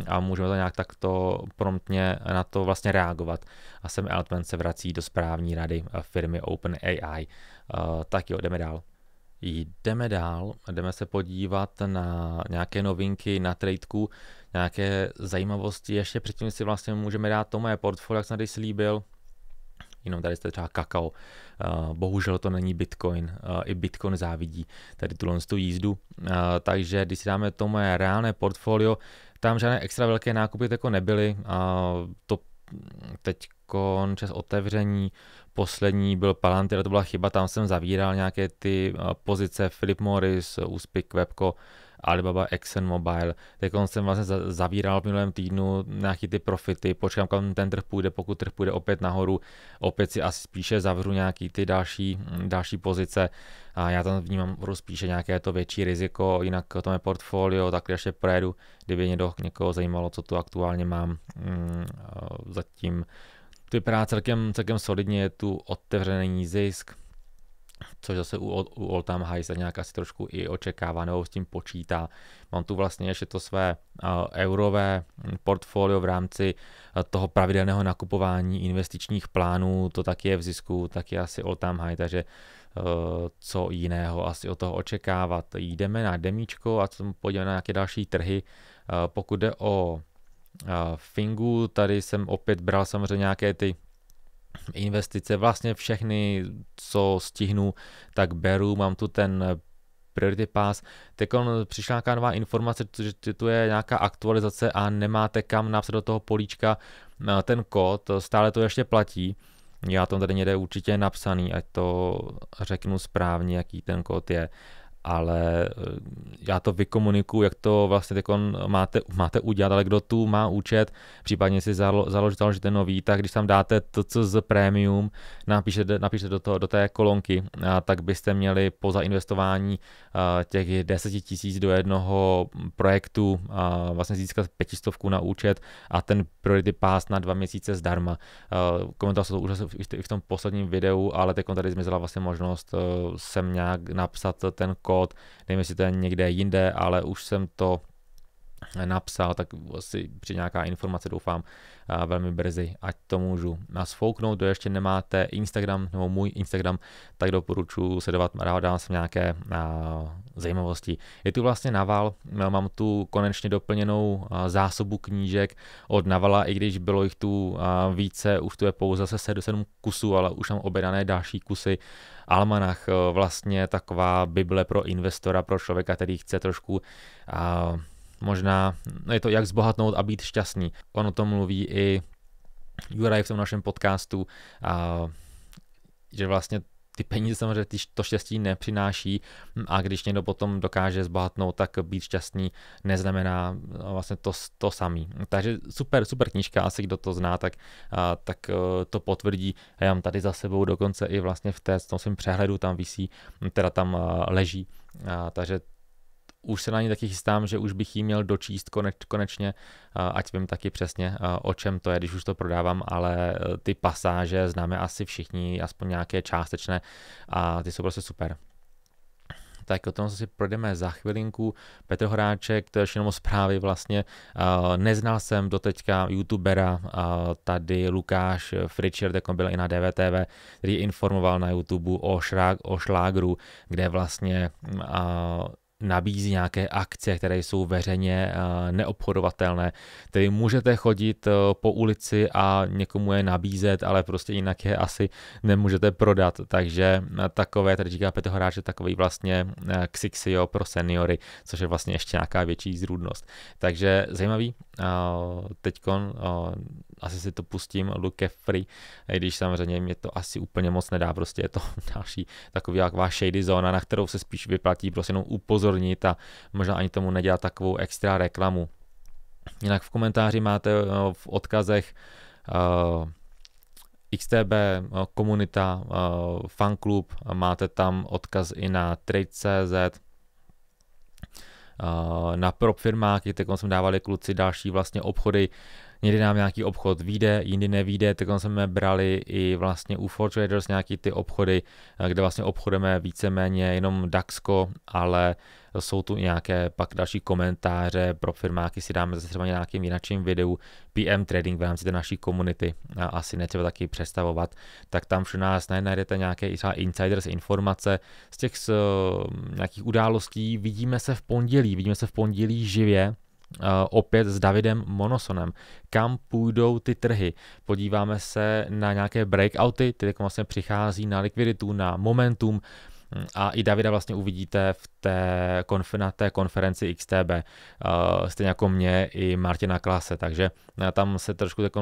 a můžeme to nějak takto promptně na to vlastně reagovat. A sem Altman se vrací do správní rady firmy OpenAI. Tak jo, jdeme dál. Jdeme dál, jdeme se podívat na nějaké novinky na tradeku, nějaké zajímavosti. Ještě předtím si vlastně můžeme dát to moje portfolio, jak jsem tady slíbil. Jenom tady jste třeba kakao. Eh, bohužel to není Bitcoin. Eh, I Bitcoin závidí tady tuhle tu jízdu. Eh, takže když si dáme to moje reálné portfolio, tam žádné extra velké nákupy jako nebyly. To teď čas otevření poslední byl Palantir, to byla chyba, tam jsem zavíral nějaké ty eh, pozice Philip Morris, eh, Úspěch, Webko, Alibaba, Exxon Mobile. Teď jsem vlastně zavíral v minulém týdnu nějaký ty profity, počkám, kam ten trh půjde, pokud trh půjde opět nahoru, opět si asi spíše zavřu nějaký ty další, další pozice a já tam vnímám spíše nějaké to větší riziko, jinak to je portfolio, tak ještě projedu, kdyby někdo, někoho zajímalo, co tu aktuálně mám mm, zatím. To vypadá celkem, celkem solidně, je tu otevřený zisk, což zase u, u All Time High se nějak asi trošku i očekává nebo s tím počítá. Mám tu vlastně ještě to své uh, eurové hm, portfolio v rámci uh, toho pravidelného nakupování investičních plánů, to taky je v zisku, taky asi All Time High, takže eh, co jiného asi o toho očekávat. Jdeme na demíčko a co podíváme na nějaké další trhy. Pokud jde o Fingu, tady jsem opět bral samozřejmě nějaké ty investice, vlastně všechny, co stihnu, tak beru, mám tu ten Priority Pass. Teď přišla nějaká nová informace, že tu je nějaká aktualizace a nemáte kam napsat do toho políčka eh, ten kód, stále to ještě platí. Já tam tady někde určitě napsaný, ať to řeknu správně, jaký ten kód je ale eh, já to vykomunikuju, jak to vlastně jako máte, máte udělat, ale kdo tu má účet, případně si zalo, založit, založíte nový, tak když tam dáte to, co z premium, napíšete, napíšete do, toho, do té kolonky, a tak byste měli po zainvestování a, těch 10 tisíc do jednoho projektu a, vlastně získat pětistovku na účet a ten priority pass na dva měsíce zdarma. Komentoval jsem to už i v tom posledním videu, ale teď tady zmizela vlastně možnost eh, sem nějak napsat ten kód kód, nevím, jestli to je někde jinde, ale už jsem to napsal, tak asi při nějaká informace doufám velmi brzy, ať to můžu nasfouknout. Kdo ještě nemáte Instagram nebo můj Instagram, tak doporučuji sledovat, dávám sem nějaké zajímavosti. Je tu vlastně Naval, mám tu konečně doplněnou zásobu knížek od Navala, i když bylo jich tu více, už tu je pouze se 7 kusů, ale už mám objednané další kusy. Almanach, e, vlastně taková Bible pro investora, pro člověka, který chce trošku možná no je to jak zbohatnout a být šťastný. On o tom mluví i Juraj v tom našem podcastu, a, že vlastně ty peníze samozřejmě ty, to štěstí nepřináší a když někdo potom dokáže zbohatnout, tak být šťastný neznamená no, vlastně to, to samý. Takže super, super knížka, asi kdo to zná, tak, a, tak e, to potvrdí. Já mám tady za sebou dokonce i vlastně v té, v tom svém přehledu tam visí, teda tam e, leží, a, takže už se na ní taky chystám, že už bych ji měl dočíst konečně, ať vím taky přesně, o čem to je, když už to prodávám, ale e, ty pasáže známe asi všichni, aspoň nějaké částečné a ty jsou prostě super. Tak o tom se si projdeme za chvilinku. Petr Horáček, to je všechno zprávy vlastně. Neznal jsem doteďka youtubera, tady Lukáš Fričer, jako byl i na DVTV, který informoval na YouTube o, šrák, o šlágru, kde vlastně nabízí nějaké akce, které jsou veřejně eh, neobchodovatelné. Tedy můžete chodit eh, po ulici a někomu je nabízet, ale prostě jinak je asi nemůžete prodat. Takže eh, takové, tady říká Petr Horáč, takový vlastně Xixio pro seniory, což je vlastně ještě nějaká větší zrůdnost. Takže zajímavý, teď asi si to pustím, Luke Free, i když samozřejmě mě to asi úplně moc nedá, prostě je to další takový taková shady zóna, na kterou se spíš vyplatí prostě jenom upozornit a možná ani tomu nedělat takovou extra reklamu. Jinak v komentáři máte eh, v odkazech uh, eh, XTB, eh, komunita, uh, fanklub, máte tam odkaz i na trade.cz, na prop firmáky, teď jsme dávali kluci další vlastně obchody někdy nám nějaký obchod vyjde, jindy nevíde, tak jsme brali i vlastně u Four Traders nějaký ty obchody, eh, kde vlastně obchodeme víceméně jenom Daxko, ale jsou tu nějaké pak další komentáře pro firmáky, si dáme zase třeba nějakým jinakším videu, PM Trading v rámci té naší komunity, a asi netřeba taky představovat, tak tam všude nás najdete nějaké třeba insiders informace z těch z, eh, nějakých událostí. Vidíme se v pondělí, vidíme se v pondělí živě, Eh, opět s Davidem Monosonem. Kam půjdou ty trhy? Podíváme se na nějaké breakouty, ty jako vlastně přichází na likviditu, na momentum, hm, a i Davida vlastně uvidíte v té, konf- na té konferenci XTB, uh, eh, stejně jako mě i Martina Klase, takže uh, tam se trošku tak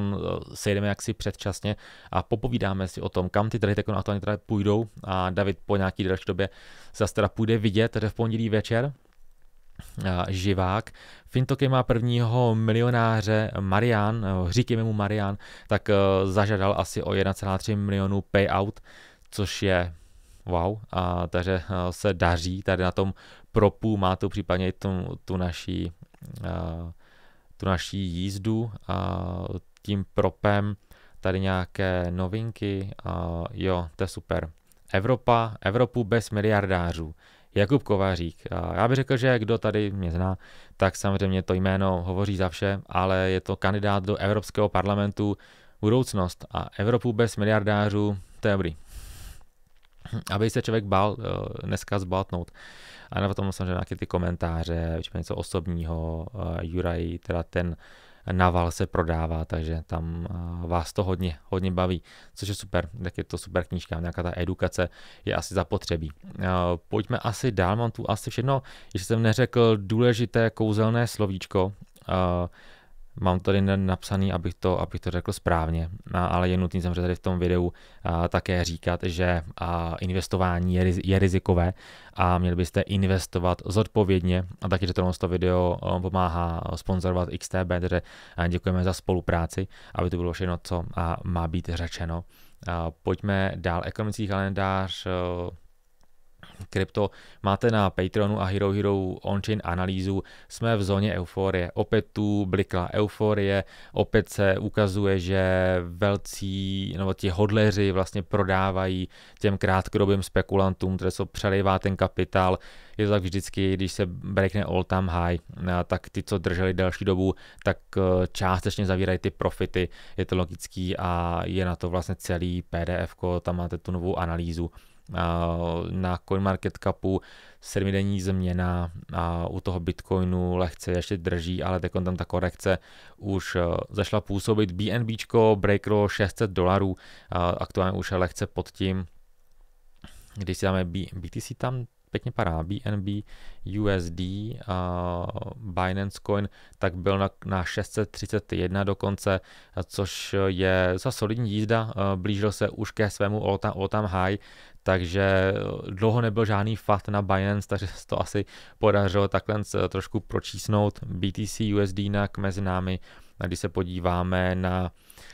sejdeme jaksi předčasně a popovídáme si o tom, kam ty trhy na aktuálně teda půjdou a David po nějaký další době zase teda půjde vidět, tedy v pondělí večer, Živák. Fintoky má prvního milionáře Marian, eh, říkejme mu Marian, tak eh, zažadal asi o 1,3 milionu payout, což je wow, a takže eh, se daří tady na tom propu, má tu případně tu, tu naší tu naší jízdu a tím propem tady nějaké novinky a jo, to je super. Evropa, Evropu bez miliardářů. Jakub Kovářík. Já bych řekl, že kdo tady mě zná, tak samozřejmě to jméno hovoří za vše, ale je to kandidát do Evropského parlamentu budoucnost a Evropu bez miliardářů, to je dobrý. Aby se člověk bál eh, dneska zbátnout. A na potom samozřejmě nějaké ty komentáře, něco osobního, eh, Juraj, teda ten Naval se prodává, takže tam eh, vás to hodně, hodně baví, což je super, tak je to super knížka, nějaká ta edukace je asi zapotřebí. Eh, pojďme asi dál, mám tu asi všechno, ještě jsem neřekl důležité kouzelné slovíčko, eh, Mám tady napsaný, abych to, abych to řekl správně, a, ale je nutný samozřejmě tady v tom videu a, také říkat, že a, investování je, je rizikové a měli byste investovat zodpovědně a taky, že tohle video pomáhá sponzorovat XTB, takže děkujeme za spolupráci, aby to bylo všechno, co a, má být řečeno. A, pojďme dál, ekonomický kalendář, krypto máte na Patreonu a Hero Hero on-chain analýzu. Jsme v zóně euforie. Opět tu blikla euforie, opět se ukazuje, že velcí, nebo ti hodleři vlastně prodávají těm krátkodobým spekulantům, které se přelejvá ten kapitál. Je to tak vždycky, když se breakne all time high, tak ty, co drželi delší dobu, tak eh, částečně zavírají ty profity. Je to logický a je na to vlastně celý PDF, tam máte tu novou analýzu na CoinMarketCapu sedmidenní změna a u toho Bitcoinu lehce ještě drží, ale teď tam ta korekce už e, zašla působit. BNB breaklo 600 dolarů, aktuálně už je lehce pod tím, když si dáme B, BTC tam pěkně padá, BNB, USD, uh, Binance Coin, tak byl na, na 631 dokonce, což je za solidní jízda, uh, blížil se už ke svému all-time high, takže eh, dlouho nebyl žádný FAT na Binance, takže se to asi podařilo takhle eh, trošku pročísnout. BTC USD jinak mezi námi, a když se podíváme na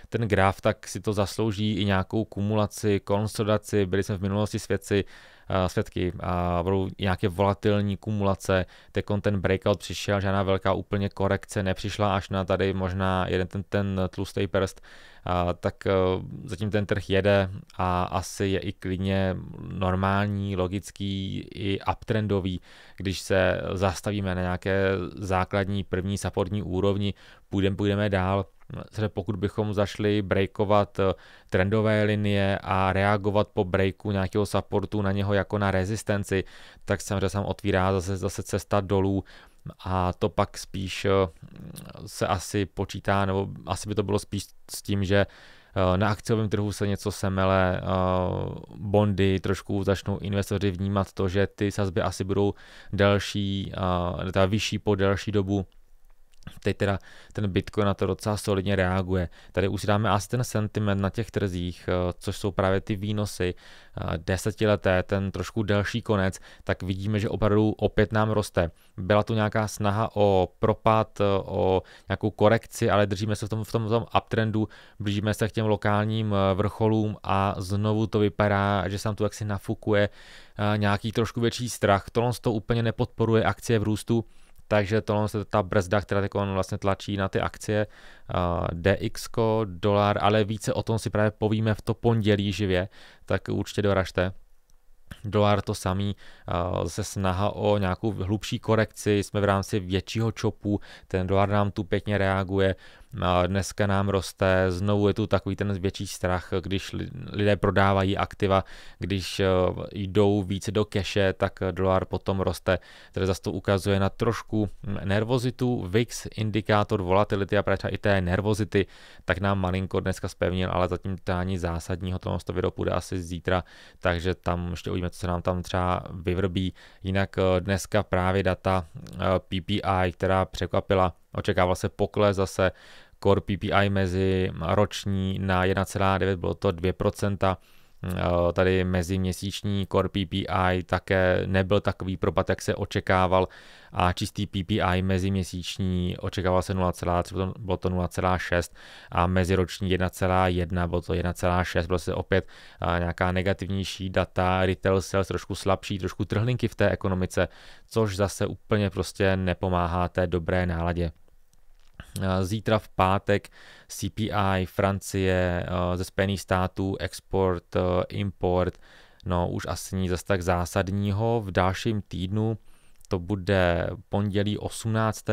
ten graf, tak si to zaslouží i nějakou kumulaci, konsolidaci, byli jsme v minulosti svědci Eh, svědky a budou nějaké volatilní kumulace, teď ten breakout přišel, žádná velká úplně korekce nepřišla až na tady možná jeden ten, ten tlustý prst, a, tak eh, zatím ten trh jede a asi je i klidně normální, logický i uptrendový, když se zastavíme na nějaké základní první supportní úrovni, půjdeme, půjdeme dál, pokud bychom zašli breakovat eh, trendové linie a reagovat po breaku nějakého supportu na něho jako na rezistenci, tak samozřejmě se otvírá zase, zase cesta dolů a to pak spíš eh, se asi počítá, nebo asi by to bylo spíš s tím, že eh, na akciovém trhu se něco semele, bondy trošku začnou investoři vnímat to, že ty sazby asi budou delší, teda vyšší po delší dobu, teď teda ten Bitcoin na to docela solidně reaguje. Tady už dáme asi ten sentiment na těch trzích, eh, což jsou právě ty výnosy eh, desetileté, ten trošku delší konec, tak vidíme, že opravdu opět nám roste. Byla tu nějaká snaha o propad, eh, o nějakou korekci, ale držíme se v tom, v tom, v tom uptrendu, blížíme se k těm lokálním vrcholům a znovu to vypadá, že se nám tu jaksi nafukuje nějaký trošku větší strach. Tohle to úplně nepodporuje akcie v růstu. Takže tohle je ta brzda, která on vlastně tlačí na ty akcie DX, dolar, ale více o tom si právě povíme v to pondělí živě, tak určitě doražte dolar to samý, zase snaha o nějakou hlubší korekci, jsme v rámci většího čopu, ten dolar nám tu pěkně reaguje, No dneska nám roste, znovu je tu takový ten větší strach, když lidé prodávají aktiva, když eh, jdou více do keše, tak dolar potom roste. Tedy zase to ukazuje na trošku nervozitu. VIX, indikátor volatility a právě i té nervozity, tak nám malinko dneska zpevnil, ale zatím ani zásadního toho to video půjde asi zítra, takže tam ještě uvidíme, co se nám tam třeba vyvrbí. Jinak eh, dneska právě data eh, PPI, která překvapila Očekával se pokles zase Core PPI mezi roční na 1,9, bylo to 2%, Eh, tady meziměsíční core PPI také nebyl takový propad, jak se očekával a čistý PPI meziměsíční očekával se 0,3, bylo to 0,6 a meziroční 1,1, bylo to 1,6, bylo se opět eh, nějaká negativnější data, retail sales trošku slabší, trošku trhlinky v té ekonomice, což zase úplně prostě nepomáhá té dobré náladě. Eh, zítra v pátek CPI Francie eh, ze Spojených států, export, eh, import, no už asi nic zase tak zásadního. V dalším týdnu to bude pondělí 18.,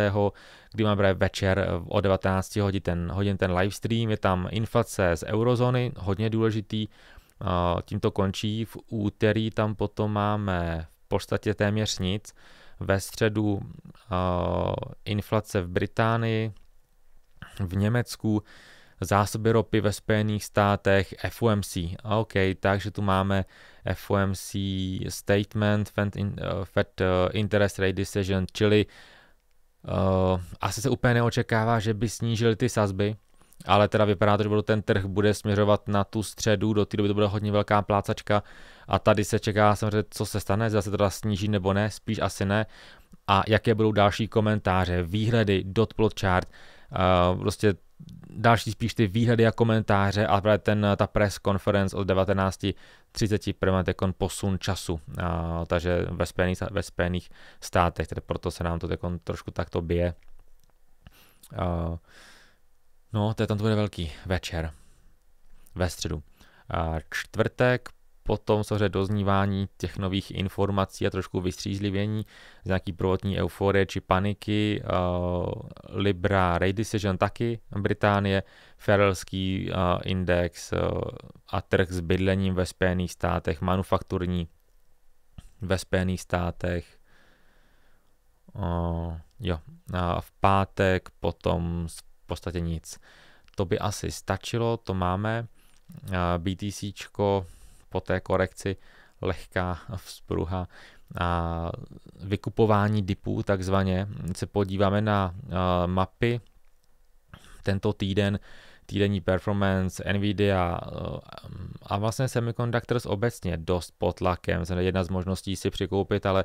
kdy máme právě večer o 19 hodin ten, hodin ten livestream, je tam inflace z eurozóny, hodně důležitý, tím to končí, v úterý tam potom máme v podstatě téměř nic, ve středu uh, inflace v Británii, v Německu, zásoby ropy ve Spojených státech, FOMC. OK, takže tu máme FOMC statement, Fed, uh, Fed uh, interest rate decision, čili uh, asi se úplně neočekává, že by snížili ty sazby, ale teda vypadá to, že ten trh bude směřovat na tu středu, do té doby to bude hodně velká plácačka a tady se čeká samozřejmě, co se stane, zase teda sníží nebo ne, spíš asi ne a jaké budou další komentáře, výhledy, dot plot chart, uh, prostě další spíš ty výhledy a komentáře a právě ten, ta press conference od 19.30 první posun času, a, eh, takže ve Spojených, ve Spojených státech, tedy proto se nám to trošku takto bije. A, eh, No, to je tam to bude velký večer. Ve středu. A čtvrtek, potom samozřejmě doznívání těch nových informací a trošku vystřízlivění z nějaký prvotní euforie či paniky. Uh, Libra Ray Decision taky, Británie, Ferelský uh, index uh, a trh s bydlením ve Spojených státech, manufakturní ve Spojených státech. Uh, jo, a v pátek potom podstatě nic. To by asi stačilo, to máme. BTC po té korekci lehká vzpruha a vykupování dipů takzvaně. Se podíváme na mapy tento týden týdenní performance Nvidia eh, a vlastně Semiconductors obecně dost pod tlakem. Jedna z možností si přikoupit, ale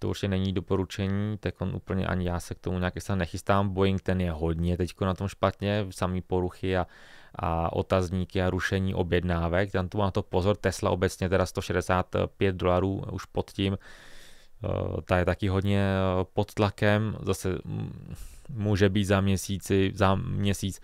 to je není doporučení, tak on úplně ani já se k tomu nějak se nechystám. Boeing ten je hodně teď na tom špatně, samý poruchy a, a otazníky a rušení objednávek. Tam tu má to pozor, Tesla obecně teda 165 dolarů už pod tím, eh, ta je taky hodně eh, pod tlakem, zase mm, může být za měsíci, za měsíc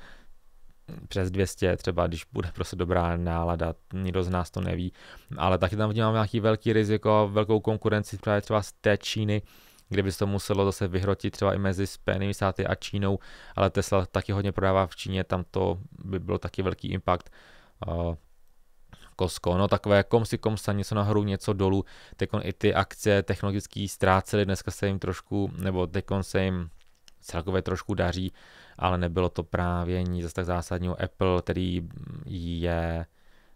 přes 200, třeba když bude prostě dobrá nálada, nikdo z nás to neví, ale taky tam vnímám nějaký velký riziko, velkou konkurenci právě třeba z té Číny, kdyby se to muselo zase vyhrotit třeba i mezi Spojenými státy a Čínou, ale Tesla taky hodně prodává v Číně, tam to by byl taky velký impact. kosko, eh, no takové komsi komsa, něco nahoru, něco dolů, teď i ty akce technologické ztrácely, dneska se jim trošku, nebo teď se jim celkově trošku daří, ale nebylo to právě nic tak zásadního. Apple, který je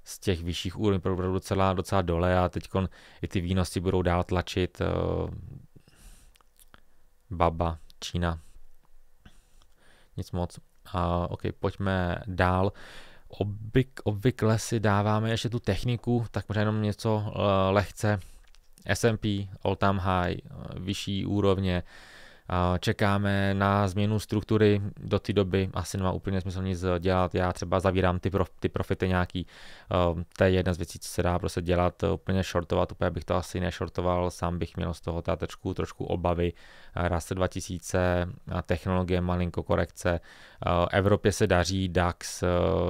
z těch vyšších úrovní opravdu docela, docela dole a teď i ty výnosy budou dál tlačit uh, Baba, Čína. Nic moc. A uh, OK, pojďme dál. Obvyk, obvykle si dáváme ještě tu techniku, tak možná jenom něco uh, lehce. S&P, all time high, eh, vyšší úrovně, uh, Čekáme na změnu struktury, do té doby asi nemá úplně smysl nic dělat. Já třeba zavírám ty, prof, ty profity nějaký. Ehm, to je jedna z věcí, co se dá prostě dělat, eh, úplně shortovat, úplně bych to asi neshortoval, sám bych měl z toho tátečku trošku obavy. Eh, Rase 2000, eh, technologie, malinko korekce. Evropě se daří DAX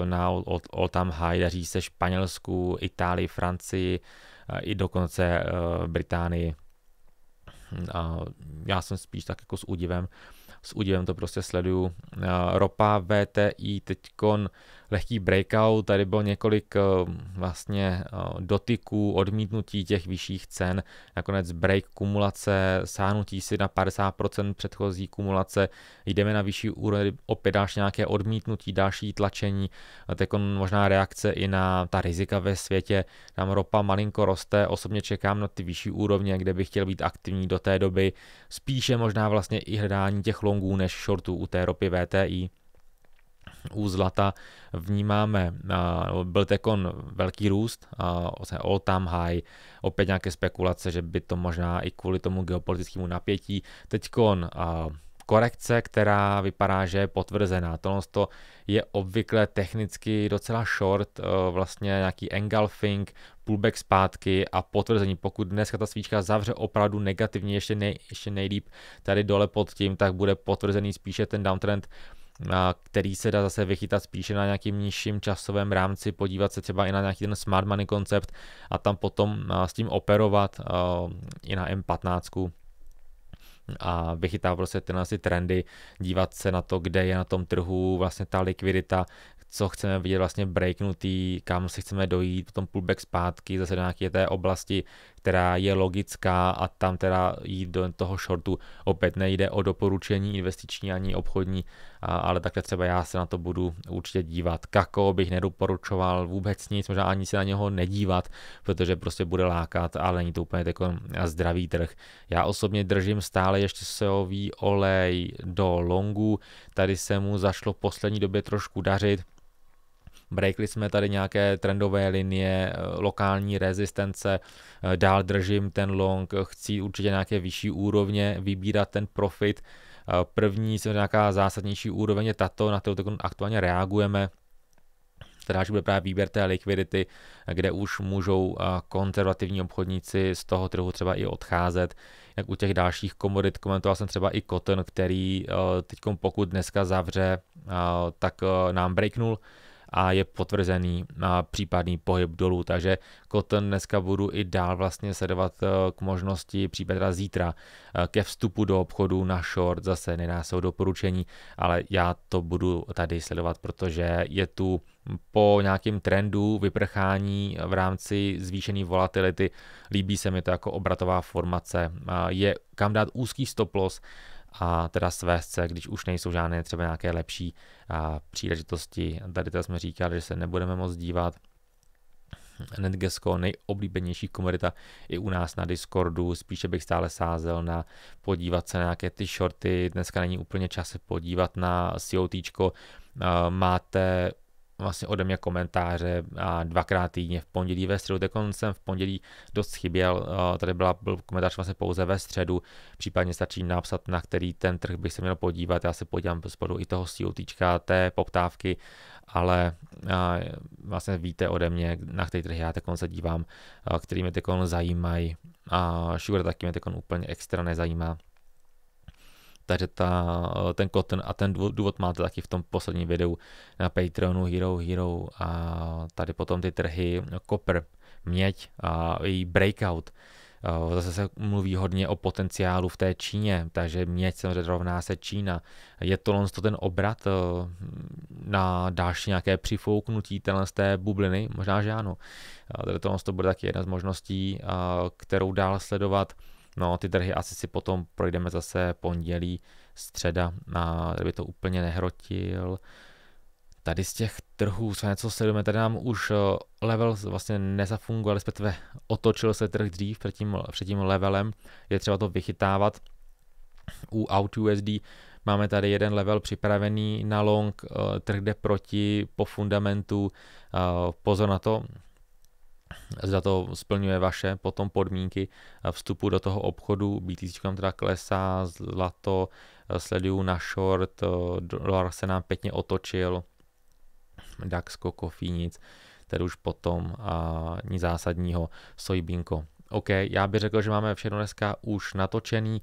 na all time high, daří se Španělsku, Itálii, Francii, i dokonce Británii. A já jsem spíš tak jako s údivem, s údivem to prostě sleduju. Ropa VTI teďkon lehký breakout, tady bylo několik eh, vlastně eh, dotyků, odmítnutí těch vyšších cen, nakonec break kumulace, sáhnutí si na 50% předchozí kumulace, jdeme na vyšší úroveň, opět další nějaké odmítnutí, další tlačení, tak možná reakce i na ta rizika ve světě, tam ropa malinko roste, osobně čekám na ty vyšší úrovně, kde bych chtěl být aktivní do té doby, spíše možná vlastně i hledání těch longů než shortů u té ropy VTI u zlata vnímáme, byl tekon jako velký růst, all time high, opět nějaké spekulace, že by to možná i kvůli tomu geopolitickému napětí. Teďkon korekce, která vypadá, že je potvrzená. Tohle to je obvykle technicky docela short, e, vlastně nějaký engulfing, pullback zpátky a potvrzení. Pokud dneska ta svíčka zavře opravdu negativně, ještě, nej, ještě nejlíp tady dole pod tím, tak bude potvrzený spíše ten downtrend který se dá zase vychytat spíše na nějakým nižším časovém rámci, podívat se třeba i na nějaký ten smart money koncept a tam potom s tím operovat i na M15 a vychytá prostě tyhle asi trendy, dívat se na to, kde je na tom trhu vlastně ta likvidita, co chceme vidět vlastně breaknutý, kam se chceme dojít, potom pullback zpátky, zase do nějaké té oblasti, která je logická a tam teda jít do toho shortu opět nejde o doporučení investiční ani obchodní, ale takhle třeba já se na to budu určitě dívat. Kako bych nedoporučoval vůbec nic, možná ani se na něho nedívat, protože prostě bude lákat, ale není to úplně jako zdravý trh. Já osobně držím stále ještě seový olej do longu, tady se mu zašlo v poslední době trošku dařit, Breakli jsme tady nějaké trendové linie, eh, lokální rezistence, eh, dál držím ten long, chci určitě nějaké vyšší úrovně, vybírat ten profit. Eh, první se nějaká zásadnější úroveň je tato, na kterou aktuálně reagujeme, která bude právě výběr té likvidity, kde už můžou konzervativní obchodníci z toho trhu třeba i odcházet. Jak u těch dalších komodit, komentoval jsem třeba i Cotton, který teď pokud dneska zavře, tak nám breaknul a je potvrzený případný pohyb dolů, takže Cotton dneska budu i dál vlastně sledovat eh, k možnosti, případně zítra eh, ke vstupu do obchodu na short, zase nedá se o doporučení, ale já to budu tady sledovat, protože je tu po nějakém trendu vyprchání v rámci zvýšené volatility, líbí se mi to jako obratová formace, eh, je kam dát úzký stop loss, a teda svést se, když už nejsou žádné třeba nějaké lepší a, příležitosti. Tady teda jsme říkali, že se nebudeme moc dívat. Netgesco, nejoblíbenější komodita i u nás na Discordu, spíše bych stále sázel na podívat se na nějaké ty shorty, dneska není úplně čas se podívat na COT, máte vlastně ode mě komentáře a dvakrát týdně v pondělí ve středu, teď jsem v pondělí dost chyběl, eh, tady byla, byl komentář vlastně pouze ve středu, případně stačí napsat, na který ten trh bych se měl podívat, já se podívám spodu i toho COTčka, e té poptávky, ale eh, vlastně víte ode mě, na který trh já teď se dívám, eh, který mě teď zajímají a Sugar taky mě teď úplně extra nezajímá takže ta, eh, ten kód ten, a ten důvod máte taky v tom posledním videu na Patreonu Hero Hero a tady potom ty trhy no, Copper, Měď a její Breakout. Eh, zase se mluví hodně o potenciálu v té Číně, takže měď samozřejmě rovná se Čína. Je to to ten obrat eh, na další nějaké přifouknutí tenhle z té bubliny? Možná, že ano. Tady to bude taky jedna z možností, kterou dál sledovat. No, ty trhy asi si potom projdeme zase pondělí, středa, a kdyby to úplně nehrotil. Tady z těch trhů, co něco sledujeme, tady nám už eh, level vlastně nezafungoval, respektive otočil se trh dřív před tím, před tím levelem, je třeba to vychytávat. U AutoUSD Máme tady jeden level připravený na long, eh, trh jde proti po fundamentu. Eh, pozor na to, zda to splňuje vaše potom podmínky eh, vstupu do toho obchodu. BTC nám teda klesá, zlato eh, sleduju na short, eh, dolar se nám pěkně otočil, DAX, kofí, nic, tedy už potom a nic zásadního, soybinko. OK, já bych řekl, že máme všechno dneska už natočený. Uh,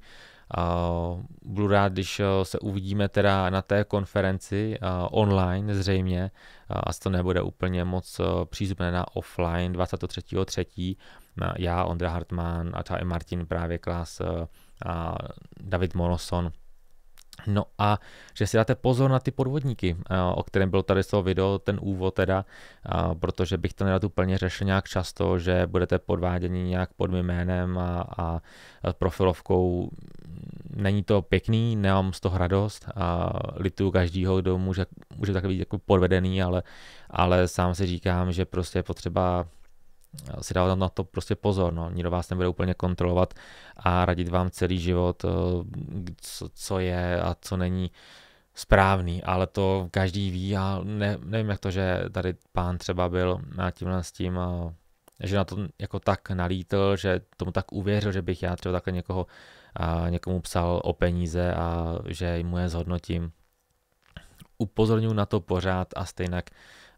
Budu rád, když eh, se uvidíme teda na té konferenci eh, online zřejmě, eh, a to nebude úplně moc přístupné na offline 23.3. Já, Ondra Hartmann a třeba i Martin právě Klas a David Monoson No a že si dáte pozor na ty podvodníky, eh, o kterém byl tady z toho video ten úvod teda, eh, protože bych to nerad úplně řešil nějak často, že budete podváděni nějak pod mým jménem a, a profilovkou. Není to pěkný, nemám z toho radost a litu každýho, kdo může, může takový být jako podvedený, ale, ale sám si říkám, že prostě je potřeba si dávat na to prostě pozor, no. nikdo vás nebude úplně kontrolovat a radit vám celý život, eh, co, co je a co není správný, ale to každý ví a ne, nevím jak to, že tady pán třeba byl na tímhle s tím, eh, že na to jako tak nalítl, že tomu tak uvěřil, že bych já třeba takhle někoho, eh, někomu psal o peníze a že mu je zhodnotím. Upozorňuji na to pořád a stejnak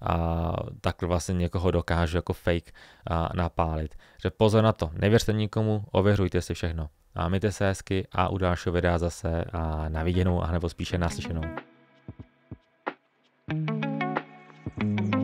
a tak vlastně někoho dokážu jako fake a, napálit. Že pozor na to, nevěřte nikomu, ověřujte si všechno. A mějte se hezky a u dalšího videa zase a na viděnou, anebo spíše naslyšenou. thank you